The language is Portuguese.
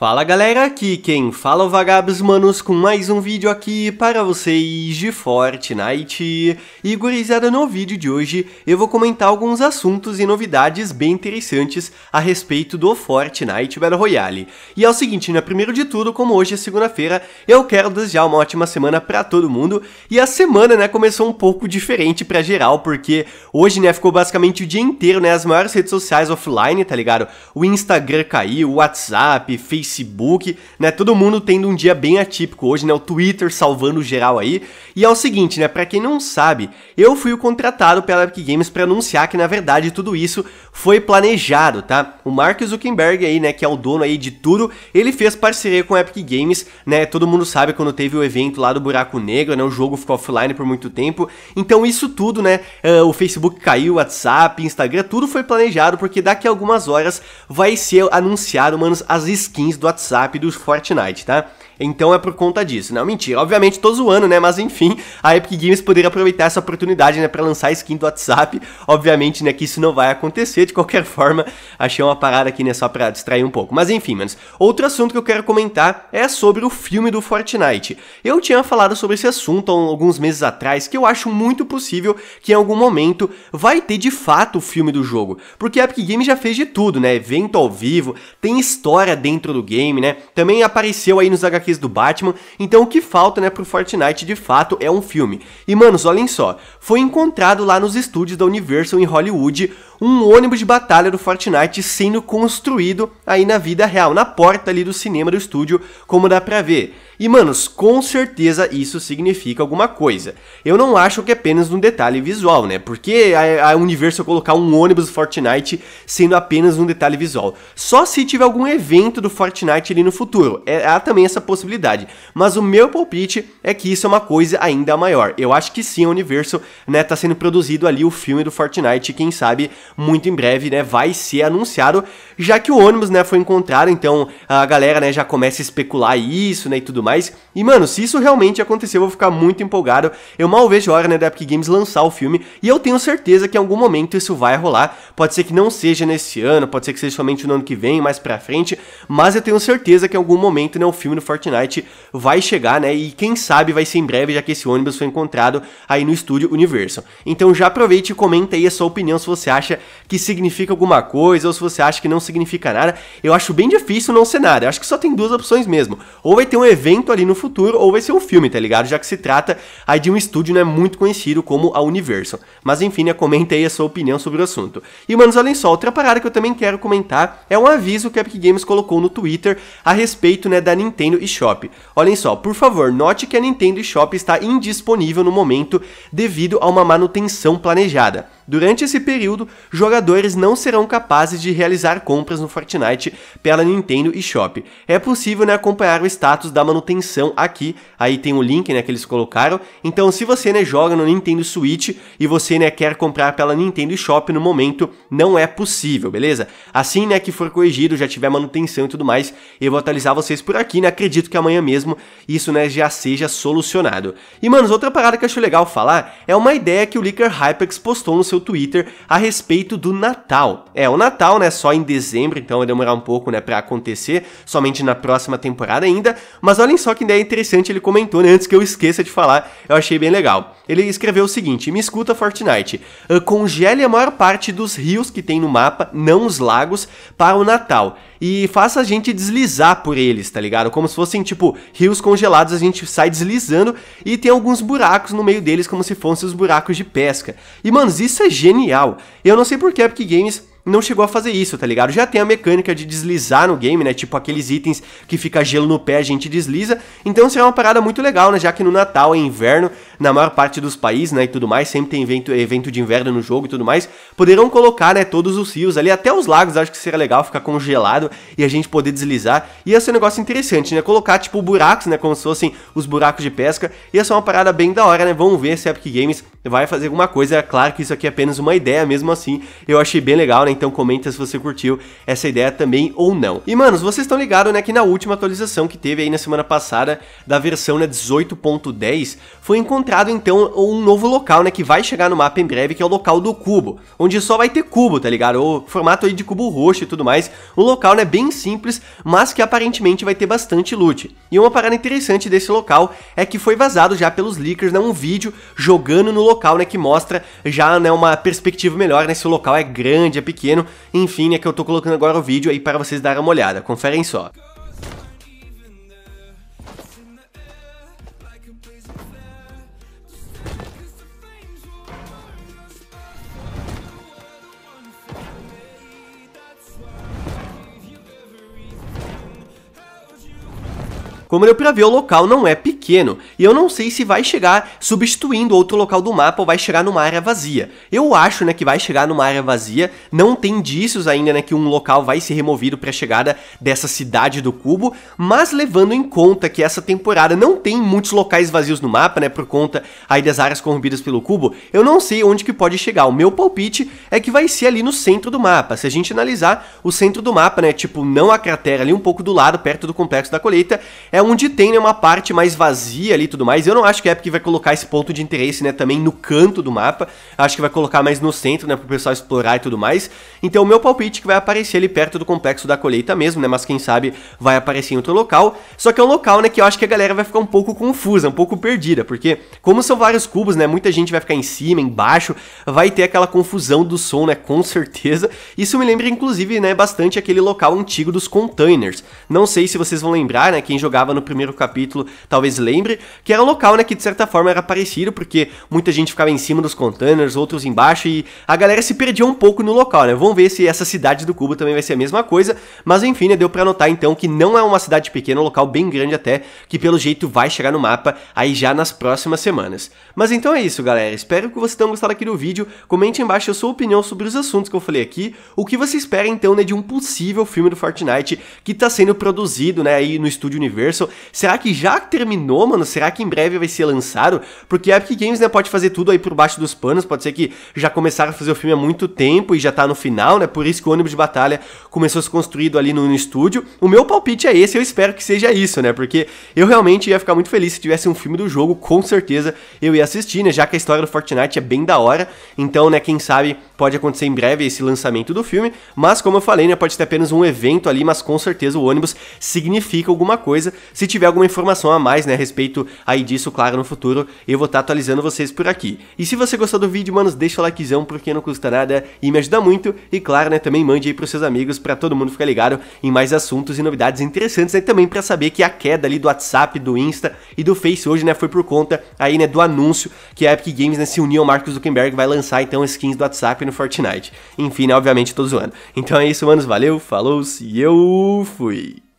Fala galera, aqui quem fala é o Vagabos Manos com mais um vídeo aqui para vocês de Fortnite. E gurizada, no vídeo de hoje eu vou comentar alguns assuntos e novidades bem interessantes a respeito do Fortnite Battle Royale. E é o seguinte, né, primeiro de tudo, como hoje é segunda-feira, eu quero desejar uma ótima semana para todo mundo. E a semana, né, começou um pouco diferente para geral, porque hoje, né, ficou basicamente o dia inteiro, né, as maiores redes sociais offline, tá ligado? O Instagram caiu, o WhatsApp, Facebook Facebook, né? Todo mundo tendo um dia bem atípico hoje, né? O Twitter salvando geral aí. E é o seguinte, né? Para quem não sabe, eu fui o contratado pela Epic Games para anunciar que na verdade tudo isso foi planejado, tá? O Mark Zuckerberg aí, né, que é o dono aí de tudo, ele fez parceria com a Epic Games, né? Todo mundo sabe quando teve o evento lá do Buraco Negro, né? O jogo ficou offline por muito tempo. Então isso tudo, né? Uh, o Facebook caiu, o WhatsApp, Instagram, tudo foi planejado porque daqui a algumas horas vai ser anunciado, manos, as skins do WhatsApp dos Fortnite, tá? Então é por conta disso. Não, mentira. Obviamente tô zoando, né? Mas enfim, a Epic Games poderia aproveitar essa oportunidade, né, para lançar a skin do WhatsApp. Obviamente, né, que isso não vai acontecer de qualquer forma. Achei uma parada aqui, né, só para distrair um pouco. Mas enfim, manos. Outro assunto que eu quero comentar é sobre o filme do Fortnite. Eu tinha falado sobre esse assunto há alguns meses atrás que eu acho muito possível que em algum momento vai ter de fato o filme do jogo, porque a Epic Games já fez de tudo, né? Evento ao vivo, tem história dentro do game, né? Também apareceu aí nos HQ do Batman, então o que falta, né, pro Fortnite de fato é um filme. E manos, olhem só, foi encontrado lá nos estúdios da Universal em Hollywood um ônibus de batalha do Fortnite sendo construído aí na vida real, na porta ali do cinema do estúdio, como dá pra ver. E, manos, com certeza isso significa alguma coisa. Eu não acho que é apenas um detalhe visual, né? Porque a, a universo é colocar um ônibus do Fortnite sendo apenas um detalhe visual. Só se tiver algum evento do Fortnite ali no futuro. É, há também essa possibilidade. Mas o meu palpite é que isso é uma coisa ainda maior. Eu acho que sim, o universo né, tá sendo produzido ali o filme do Fortnite, quem sabe muito em breve, né, vai ser anunciado, já que o ônibus, né, foi encontrado, então a galera, né, já começa a especular isso, né, e tudo mais. E, mano, se isso realmente acontecer, eu vou ficar muito empolgado. Eu mal vejo a hora, né, da Epic Games lançar o filme, e eu tenho certeza que em algum momento isso vai rolar. Pode ser que não seja nesse ano, pode ser que seja somente no ano que vem, mais pra frente, mas eu tenho certeza que em algum momento, né, o filme do Fortnite vai chegar, né, e quem sabe vai ser em breve, já que esse ônibus foi encontrado aí no estúdio Universo. Então já aproveite e comenta aí a sua opinião se você acha que significa alguma coisa ou se você acha que não significa nada. Eu acho bem difícil não ser nada. Eu acho que só tem duas opções mesmo. Ou vai ter um evento ali no futuro ou vai ser um filme, tá ligado? Já que se trata aí de um estúdio né, muito conhecido como a Universal. Mas enfim, né, comenta aí a sua opinião sobre o assunto. E, manos, olhem só, outra parada que eu também quero comentar é um aviso que a Epic Games colocou no Twitter a respeito né, da Nintendo eShop. Olhem só, por favor, note que a Nintendo eShop está indisponível no momento devido a uma manutenção planejada. Durante esse período, jogadores não serão capazes de realizar compras no Fortnite pela Nintendo eShop. É possível né, acompanhar o status da manutenção aqui, aí tem o link né, que eles colocaram. Então, se você né, joga no Nintendo Switch e você né, quer comprar pela Nintendo eShop no momento, não é possível, beleza? Assim né, que for corrigido, já tiver manutenção e tudo mais, eu vou atualizar vocês por aqui, né? Acredito que amanhã mesmo isso né, já seja solucionado. E, manos, outra parada que eu acho legal falar é uma ideia que o Licker Hypex postou no seu seu Twitter a respeito do Natal. É, o Natal, né, só em dezembro, então vai demorar um pouco, né, para acontecer, somente na próxima temporada ainda, mas olhem só que ideia interessante ele comentou, né, antes que eu esqueça de falar, eu achei bem legal. Ele escreveu o seguinte: "Me escuta Fortnite. Eh, congele a maior parte dos rios que tem no mapa, não os lagos, para o Natal e faça a gente deslizar por eles, tá ligado? Como se fossem, tipo, rios congelados, a gente sai deslizando e tem alguns buracos no meio deles, como se fossem os buracos de pesca. E, mano, isso é genial. Eu não sei por que Epic Games não chegou a fazer isso, tá ligado? Já tem a mecânica de deslizar no game, né? Tipo aqueles itens que fica gelo no pé, a gente desliza. Então será é uma parada muito legal, né? Já que no Natal é inverno, na maior parte dos países, né, e tudo mais, sempre tem evento, evento de inverno no jogo e tudo mais. Poderão colocar, né, todos os rios ali, até os lagos, acho que seria legal ficar congelado e a gente poder deslizar. E esse é um negócio interessante, né? Colocar tipo buracos, né, como se fossem os buracos de pesca. E essa é uma parada bem da hora, né? Vamos ver se a Epic Games vai fazer alguma coisa. É claro que isso aqui é apenas uma ideia, mesmo assim, eu achei bem legal, né? então comenta se você curtiu essa ideia também ou não. E manos, vocês estão ligados né, que na última atualização que teve aí na semana passada da versão né, 18.10, foi encontrado então um novo local né, que vai chegar no mapa em breve, que é o local do cubo, onde só vai ter cubo, tá ligado? O formato aí de cubo roxo e tudo mais, um local né, bem simples, mas que aparentemente vai ter bastante loot. E uma parada interessante desse local é que foi vazado já pelos leakers né, um vídeo jogando no local né, que mostra já né, uma perspectiva melhor, né, se o local é grande, é pequeno, pequeno. Enfim, é que eu tô colocando agora o vídeo aí para vocês darem uma olhada. Conferem só. Como eu pra ver, o local não é pequeno, e eu não sei se vai chegar substituindo outro local do mapa ou vai chegar numa área vazia. Eu acho, né, que vai chegar numa área vazia, não tem indícios ainda, né, que um local vai ser removido pra chegada dessa cidade do cubo, mas levando em conta que essa temporada não tem muitos locais vazios no mapa, né, por conta aí das áreas corrompidas pelo cubo, eu não sei onde que pode chegar. O meu palpite é que vai ser ali no centro do mapa. Se a gente analisar o centro do mapa, né, tipo, não a cratera, ali um pouco do lado, perto do complexo da colheita, é é onde tem né, uma parte mais vazia ali e tudo mais. Eu não acho que a Epic vai colocar esse ponto de interesse né, também no canto do mapa. Acho que vai colocar mais no centro, né, pro pessoal explorar e tudo mais. Então o meu palpite é que vai aparecer ali perto do complexo da colheita mesmo, né, mas quem sabe vai aparecer em outro local. Só que é um local, né, que eu acho que a galera vai ficar um pouco confusa, um pouco perdida, porque como são vários cubos, né, muita gente vai ficar em cima, embaixo, vai ter aquela confusão do som, né, com certeza. Isso me lembra inclusive, né, bastante aquele local antigo dos containers. Não sei se vocês vão lembrar, né, quem jogava estava no primeiro capítulo talvez lembre, que era um local né, que de certa forma era parecido, porque muita gente ficava em cima dos containers, outros embaixo, e a galera se perdia um pouco no local, né? Vamos ver se essa cidade do cubo também vai ser a mesma coisa, mas enfim, né, deu para notar então que não é uma cidade pequena, é um local bem grande até, que pelo jeito vai chegar no mapa aí já nas próximas semanas. Mas então é isso, galera. Espero que vocês tenham gostado aqui do vídeo. Comente embaixo a sua opinião sobre os assuntos que eu falei aqui, o que você espera então né, de um possível filme do Fortnite que está sendo produzido né, aí no estúdio Universo Será que já terminou, mano? Será que em breve vai ser lançado? Porque a Epic Games, né, pode fazer tudo aí por baixo dos panos, pode ser que já começaram a fazer o filme há muito tempo e já tá no final, né? Por isso que o ônibus de batalha começou a ser construído ali no, no estúdio. O meu palpite é esse, eu espero que seja isso, né? Porque eu realmente ia ficar muito feliz se tivesse um filme do jogo, com certeza eu ia assistir, né? Já que a história do Fortnite é bem da hora. Então, né, quem sabe pode acontecer em breve esse lançamento do filme. Mas, como eu falei, né, pode ser apenas um evento ali, mas com certeza o ônibus significa alguma coisa. Se tiver alguma informação a mais, né, a respeito aí disso, claro, no futuro, eu vou estar tá atualizando vocês por aqui. E se você gostou do vídeo, manos, deixa o likezão, porque não custa nada e me ajuda muito. E claro, né, também mande aí pros seus amigos, para todo mundo ficar ligado em mais assuntos e novidades interessantes, né, também para saber que a queda ali do WhatsApp, do Insta e do Face hoje, né, foi por conta aí, né, do anúncio que a Epic Games, né, se uniu ao Marcos Zuckerberg, vai lançar, então, skins do WhatsApp no Fortnite. Enfim, né, obviamente, tô zoando. Então é isso, manos, valeu, falou e eu fui!